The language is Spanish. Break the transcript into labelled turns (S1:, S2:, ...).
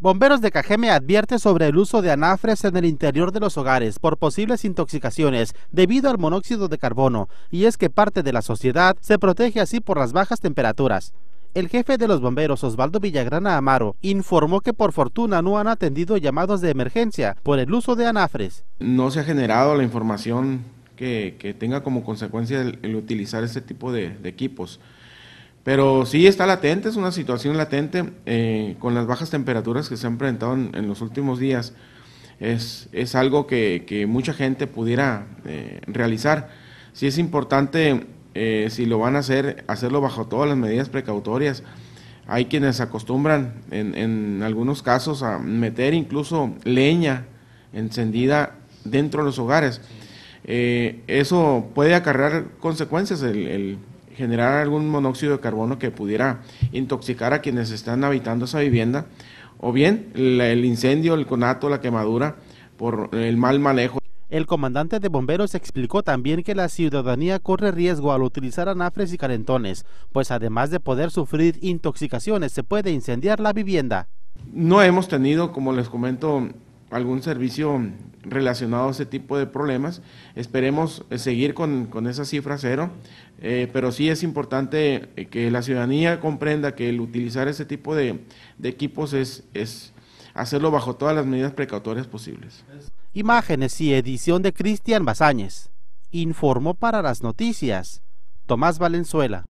S1: Bomberos de Cajeme advierte sobre el uso de anafres en el interior de los hogares por posibles intoxicaciones debido al monóxido de carbono, y es que parte de la sociedad se protege así por las bajas temperaturas. El jefe de los bomberos, Osvaldo Villagrana Amaro, informó que por fortuna no han atendido llamados de emergencia
S2: por el uso de anafres. No se ha generado la información que, tenga como consecuencia el, utilizar este tipo de equipos. Pero sí está latente, es una situación latente eh, con las bajas temperaturas que se han presentado en, los últimos días. Es, algo que, mucha gente pudiera eh, realizar. Sí es importante, eh, si lo van a hacer, hacerlo bajo todas las medidas precautorias. Hay quienes acostumbran en, algunos casos a meter incluso leña encendida dentro de los hogares. eso puede acarrear consecuencias. el generar algún monóxido de carbono que pudiera intoxicar a quienes están habitando esa vivienda, o bien el incendio, el conato, la quemadura por el mal
S1: manejo. El comandante de bomberos explicó también que la ciudadanía corre riesgo al utilizar anafres y calentones, pues además de poder sufrir intoxicaciones, se puede incendiar la
S2: vivienda. No hemos tenido, como les comento, algún servicio relacionado a ese tipo de problemas. Esperemos eh, seguir con, esa cifra cero, eh, pero sí es importante eh, que la ciudadanía comprenda que el utilizar ese tipo de, de equipos es, es hacerlo bajo todas las medidas precautorias posibles. Imágenes
S1: y edición de Cristian Bazáñez. Informó para las noticias Tomás Valenzuela.